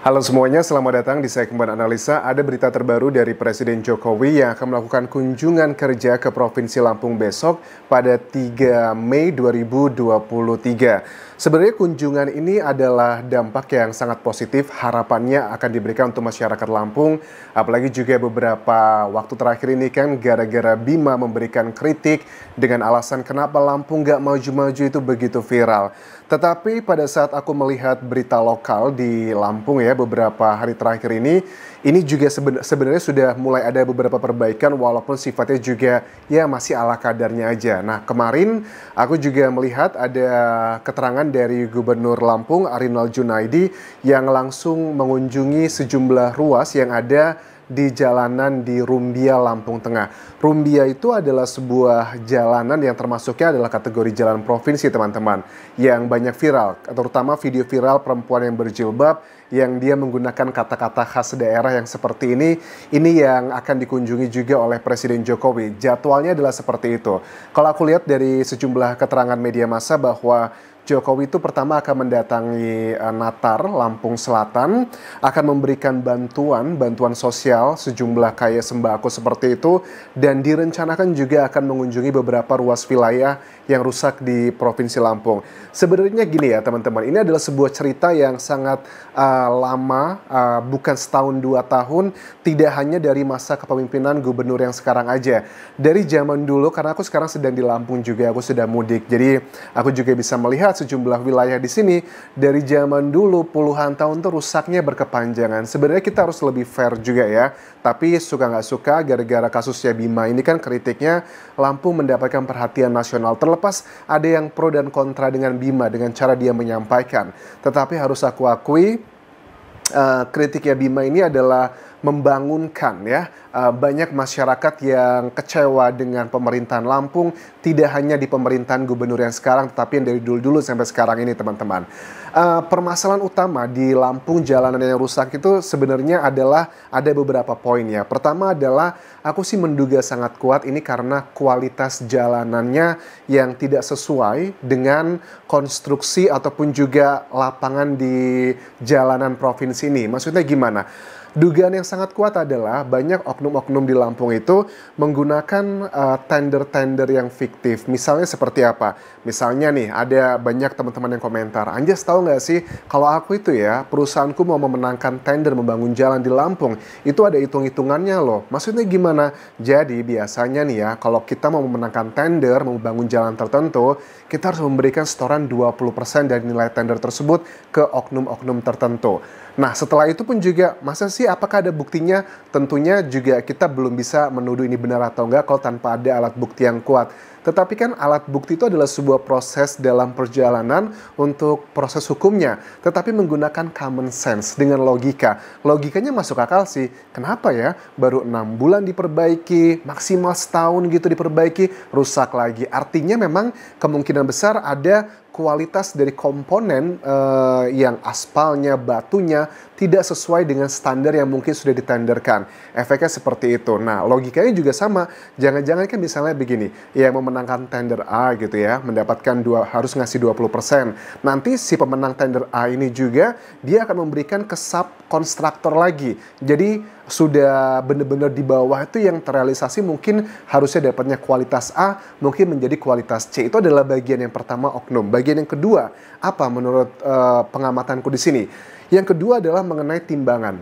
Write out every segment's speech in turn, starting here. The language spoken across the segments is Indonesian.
Halo semuanya, selamat datang di segmen analisa. Ada berita terbaru dari Presiden Jokowi yang akan melakukan kunjungan kerja ke Provinsi Lampung besok pada 3 Mei 2023. Sebenarnya kunjungan ini adalah dampak yang sangat positif, harapannya akan diberikan untuk masyarakat Lampung, apalagi juga beberapa waktu terakhir ini kan gara-gara Bima memberikan kritik dengan alasan kenapa Lampung gak maju-maju itu begitu viral. Tetapi pada saat aku melihat berita lokal di Lampung ya beberapa hari terakhir ini, ini juga sebenarnya sudah mulai ada beberapa perbaikan walaupun sifatnya juga ya masih ala kadarnya aja. Nah kemarin aku juga melihat ada keterangan dari Gubernur Lampung Arinal Junaidi yang langsung mengunjungi sejumlah ruas yang ada di jalanan di Rumbia, Lampung Tengah. Rumbia itu adalah sebuah jalanan yang termasuknya adalah kategori jalan provinsi, teman-teman, yang banyak viral, terutama video viral perempuan yang berjilbab yang dia menggunakan kata-kata khas daerah yang seperti ini, ini yang akan dikunjungi juga oleh Presiden Jokowi. Jadwalnya adalah seperti itu. Kalau aku lihat dari sejumlah keterangan media massa bahwa Jokowi itu pertama akan mendatangi eh, Natar, Lampung Selatan, akan memberikan bantuan, bantuan sosial sejumlah kaya sembako seperti itu dan direncanakan juga akan mengunjungi beberapa ruas wilayah yang rusak di Provinsi Lampung. Sebenarnya gini ya teman-teman, ini adalah sebuah cerita yang sangat uh, lama, uh, bukan setahun dua tahun, tidak hanya dari masa kepemimpinan gubernur yang sekarang aja. Dari zaman dulu, karena aku sekarang sedang di Lampung juga, aku sudah mudik, jadi aku juga bisa melihat melihat sejumlah wilayah di sini dari zaman dulu puluhan tahun tuh rusaknya berkepanjangan. Sebenarnya kita harus lebih fair juga ya. Tapi suka nggak suka gara-gara kasusnya Bima ini kan kritiknya lampu mendapatkan perhatian nasional. Terlepas ada yang pro dan kontra dengan Bima dengan cara dia menyampaikan. Tetapi harus aku akui uh, kritiknya Bima ini adalah membangunkan ya eh, banyak masyarakat yang kecewa dengan pemerintahan Lampung tidak hanya di pemerintahan gubernur yang sekarang tetapi yang dari dulu-dulu sampai sekarang ini teman-teman uh, permasalahan utama di Lampung jalanan yang rusak itu sebenarnya adalah ada beberapa poin ya pertama adalah aku sih menduga sangat kuat ini karena kualitas jalanannya yang tidak sesuai dengan konstruksi ataupun juga lapangan di jalanan provinsi ini maksudnya gimana Dugaan yang sangat kuat adalah banyak oknum-oknum di Lampung itu menggunakan eh, tender-tender uh, yang fiktif. Misalnya seperti apa? Misalnya nih, ada banyak teman-teman yang komentar, Anjas tahu nggak sih kalau aku itu ya, perusahaanku mau memenangkan tender membangun jalan di Lampung, itu ada hitung-hitungannya loh. Maksudnya gimana? Jadi biasanya nih ya, kalau kita mau memenangkan tender, membangun jalan tertentu, kita harus memberikan setoran 20% dari nilai tender tersebut ke oknum-oknum tertentu. Nah, setelah itu pun juga, masa sih apakah ada buktinya? Tentunya juga kita belum bisa menuduh ini benar atau enggak kalau tanpa ada alat bukti yang kuat. Tetapi kan alat bukti itu adalah sebuah proses dalam perjalanan untuk proses hukumnya, tetapi menggunakan common sense dengan logika. Logikanya masuk akal sih. Kenapa ya? Baru enam bulan diperbaiki, maksimal setahun gitu diperbaiki, rusak lagi. Artinya memang kemungkinan besar ada kualitas dari komponen uh, yang aspalnya, batunya, tidak sesuai dengan standar yang mungkin sudah ditenderkan. Efeknya seperti itu. Nah, logikanya juga sama. Jangan-jangan kan misalnya begini, ya, yang memenangkan tender A gitu ya, mendapatkan dua harus ngasih 20%. Nanti si pemenang tender A ini juga dia akan memberikan ke sub konstruktor lagi. Jadi sudah benar-benar di bawah itu yang terrealisasi mungkin harusnya dapatnya kualitas A mungkin menjadi kualitas C itu adalah bagian yang pertama oknum. Bagian yang kedua apa menurut uh, pengamatanku di sini? Yang kedua adalah mengenai timbangan.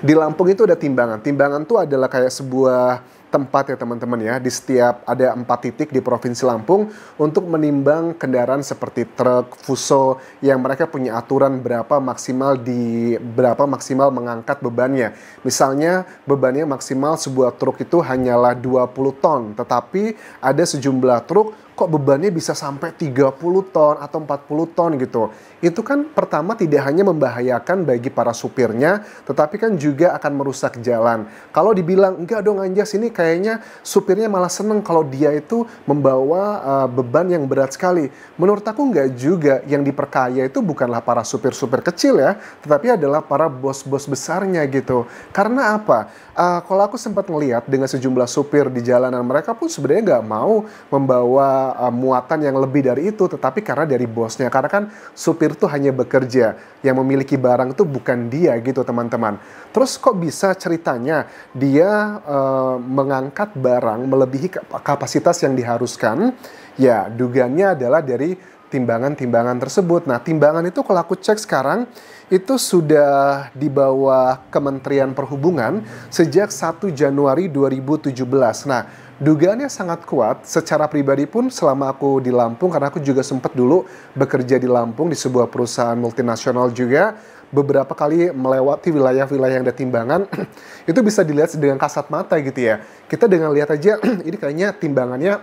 Di Lampung itu ada timbangan. Timbangan itu adalah kayak sebuah tempat ya teman-teman ya di setiap ada empat titik di provinsi Lampung untuk menimbang kendaraan seperti truk, fuso yang mereka punya aturan berapa maksimal di berapa maksimal mengangkat bebannya. Misalnya bebannya maksimal sebuah truk itu hanyalah 20 ton, tetapi ada sejumlah truk kok bebannya bisa sampai 30 ton atau 40 ton gitu. Itu kan pertama tidak hanya membahayakan bagi para supirnya, tetapi kan juga akan merusak jalan. Kalau dibilang, enggak dong Anjas, ini kayaknya supirnya malah seneng kalau dia itu membawa uh, beban yang berat sekali. Menurut aku enggak juga, yang diperkaya itu bukanlah para supir-supir kecil ya, tetapi adalah para bos-bos besarnya gitu. Karena apa? Uh, kalau aku sempat ngelihat dengan sejumlah supir di jalanan, mereka pun sebenarnya nggak mau membawa Eh, muatan yang lebih dari itu, tetapi karena dari bosnya. Karena kan supir tuh hanya bekerja, yang memiliki barang itu bukan dia gitu teman-teman. Terus kok bisa ceritanya dia uh, mengangkat barang melebihi kapasitas yang diharuskan? Ya, dugaannya adalah dari timbangan-timbangan tersebut. Nah, timbangan itu kalau aku cek sekarang itu sudah di bawah Kementerian Perhubungan sejak 1 Januari 2017. Nah, dugaannya sangat kuat. Secara pribadi pun selama aku di Lampung karena aku juga sempat dulu bekerja di Lampung di sebuah perusahaan multinasional juga beberapa kali melewati wilayah-wilayah yang ada timbangan itu bisa dilihat dengan kasat mata gitu ya. Kita dengan lihat aja ini kayaknya timbangannya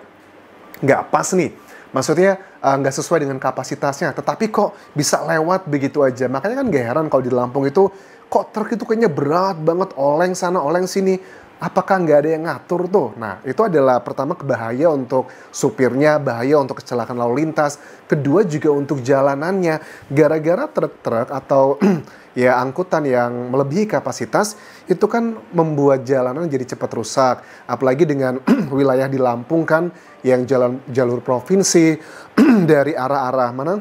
nggak pas nih Maksudnya eh, nggak uh, sesuai dengan kapasitasnya, tetapi kok bisa lewat begitu aja. Makanya kan gak heran kalau di Lampung itu kok truk itu kayaknya berat banget, oleng sana, oleng sini. Apakah nggak ada yang ngatur tuh? Nah, itu adalah pertama bahaya untuk supirnya, bahaya untuk kecelakaan lalu lintas. Kedua juga untuk jalanannya. Gara-gara truk-truk atau eh, ya angkutan yang melebihi kapasitas itu kan membuat jalanan jadi cepat rusak. Apalagi dengan wilayah di Lampung kan yang jalan jalur provinsi dari arah-arah mana?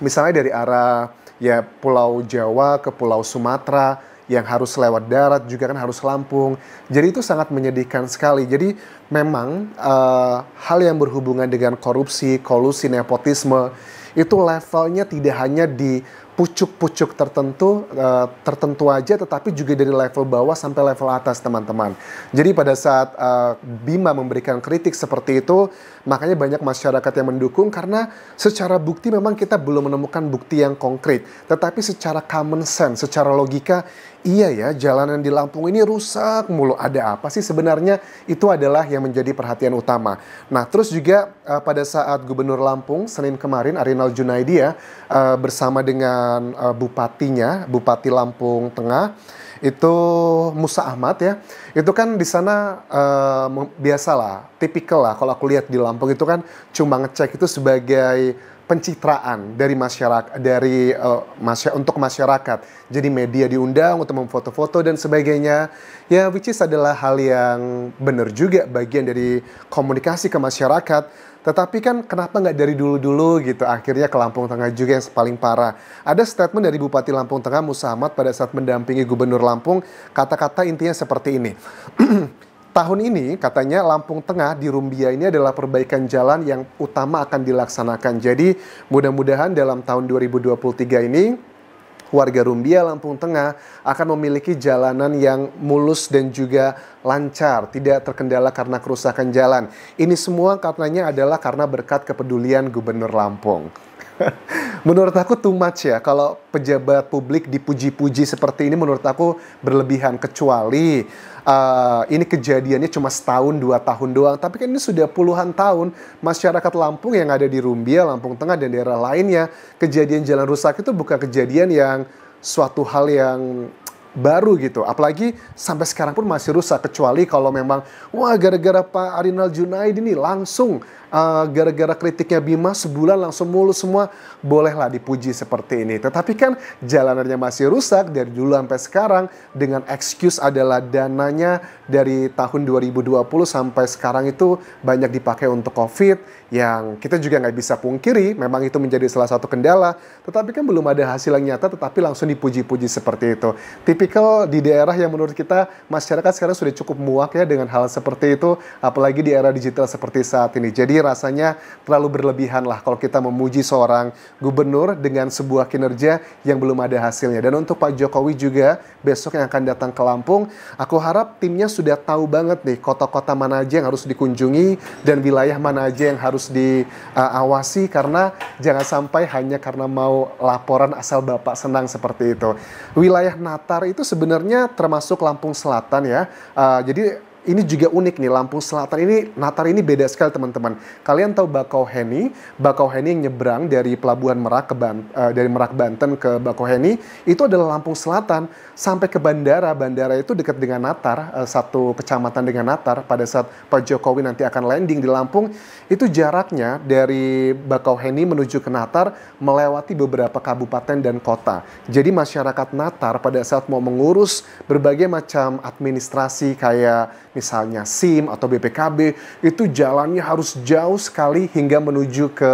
Misalnya dari arah ya Pulau Jawa ke Pulau Sumatera yang harus lewat darat juga kan harus Lampung. Jadi itu sangat menyedihkan sekali. Jadi memang uh, hal yang berhubungan dengan korupsi, kolusi, nepotisme itu levelnya tidak hanya di pucuk-pucuk tertentu uh, tertentu aja tetapi juga dari level bawah sampai level atas teman-teman. Jadi pada saat uh, Bima memberikan kritik seperti itu, makanya banyak masyarakat yang mendukung karena secara bukti memang kita belum menemukan bukti yang konkret, tetapi secara common sense, secara logika, iya ya jalanan di Lampung ini rusak mulu. Ada apa sih sebenarnya? Itu adalah yang menjadi perhatian utama. Nah, terus juga uh, pada saat Gubernur Lampung Senin kemarin Arinal Junaidi ya uh, bersama dengan dengan uh, eh, bupatinya, Bupati Lampung Tengah itu Musa Ahmad ya. Itu kan di sana uh, eh, biasalah, tipikal lah kalau aku lihat di Lampung itu kan cuma ngecek itu sebagai pencitraan dari masyarakat dari uh, eh, masyarakat untuk masyarakat. Jadi media diundang untuk memfoto-foto dan sebagainya. Ya which is adalah hal yang benar juga bagian dari komunikasi ke masyarakat. Tetapi kan kenapa nggak dari dulu-dulu gitu akhirnya ke Lampung Tengah juga yang paling parah. Ada statement dari Bupati Lampung Tengah Musahmat pada saat mendampingi Gubernur Lampung kata-kata intinya seperti ini. Tahun ini katanya Lampung Tengah di Rumbia ini adalah perbaikan jalan yang utama akan dilaksanakan. Jadi mudah-mudahan dalam tahun 2023 ini warga Rumbia Lampung Tengah akan memiliki jalanan yang mulus dan juga lancar, tidak terkendala karena kerusakan jalan. Ini semua katanya adalah karena berkat kepedulian Gubernur Lampung. menurut aku too much ya kalau pejabat publik dipuji-puji seperti ini menurut aku berlebihan kecuali uh, ini kejadiannya cuma setahun dua tahun doang tapi kan ini sudah puluhan tahun masyarakat Lampung yang ada di Rumbia, Lampung Tengah dan daerah lainnya kejadian jalan rusak itu bukan kejadian yang suatu hal yang baru gitu. Apalagi sampai sekarang pun masih rusak kecuali kalau memang wah gara-gara Pak Arinal Junaid ini langsung gara eh, gara-gara kritiknya Bima sebulan langsung mulus semua bolehlah dipuji seperti ini. Tetapi kan jalanannya masih rusak dari dulu sampai sekarang dengan excuse adalah dananya dari tahun 2020 sampai sekarang itu banyak dipakai untuk COVID yang kita juga nggak bisa pungkiri memang itu menjadi salah satu kendala. Tetapi kan belum ada hasil yang nyata tetapi langsung dipuji-puji seperti itu tipikal di daerah yang menurut kita masyarakat sekarang sudah cukup muak ya dengan hal seperti itu, apalagi di era digital seperti saat ini. Jadi rasanya terlalu berlebihan lah kalau kita memuji seorang gubernur dengan sebuah kinerja yang belum ada hasilnya. Dan untuk Pak Jokowi juga besok yang akan datang ke Lampung, aku harap timnya sudah tahu banget nih kota-kota mana aja yang harus dikunjungi dan wilayah mana aja yang harus diawasi uh, karena jangan sampai hanya karena mau laporan asal Bapak senang seperti itu. Wilayah Natar itu sebenarnya termasuk Lampung Selatan ya. Uh, jadi ini juga unik nih Lampung Selatan ini Natar ini beda sekali teman-teman. Kalian tahu Bakau Bakauheni? Bakauheni yang nyebrang dari pelabuhan Merak ke Ban, uh, dari Merak Banten ke Bakau Heni itu adalah Lampung Selatan sampai ke bandara. Bandara itu dekat dengan Natar, uh, satu kecamatan dengan Natar. Pada saat Pak Jokowi nanti akan landing di Lampung, itu jaraknya dari Bakau Heni menuju ke Natar melewati beberapa kabupaten dan kota. Jadi masyarakat Natar pada saat mau mengurus berbagai macam administrasi kayak misalnya SIM atau BPKB, itu jalannya harus jauh sekali hingga menuju ke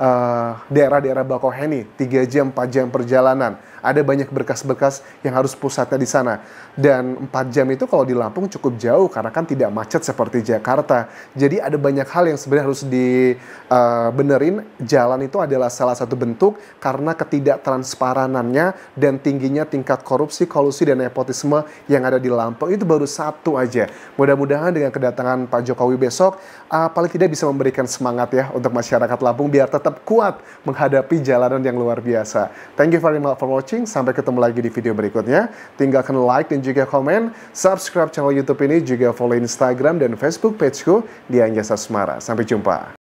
eh, daerah-daerah uh, Bakoheni, 3 jam, 4 jam perjalanan. Ada banyak berkas-berkas yang harus pusatnya di sana. Dan 4 jam itu kalau di Lampung cukup jauh karena kan tidak macet seperti Jakarta. Jadi ada banyak hal yang sebenarnya harus dibenerin. Eh, uh, Jalan itu adalah salah satu bentuk karena ketidaktransparanannya dan tingginya tingkat korupsi, kolusi, dan nepotisme yang ada di Lampung. Itu baru satu aja. Mudah-mudahan dengan kedatangan Pak Jokowi besok, uh, paling tidak bisa memberikan semangat ya untuk masyarakat Lampung biar tetap kuat menghadapi jalanan yang luar biasa. Thank you very much for watching watching. Sampai ketemu lagi di video berikutnya. Tinggalkan like dan juga komen. Subscribe channel YouTube ini. Juga follow Instagram dan Facebook pageku di Anjasa Semara. Sampai jumpa.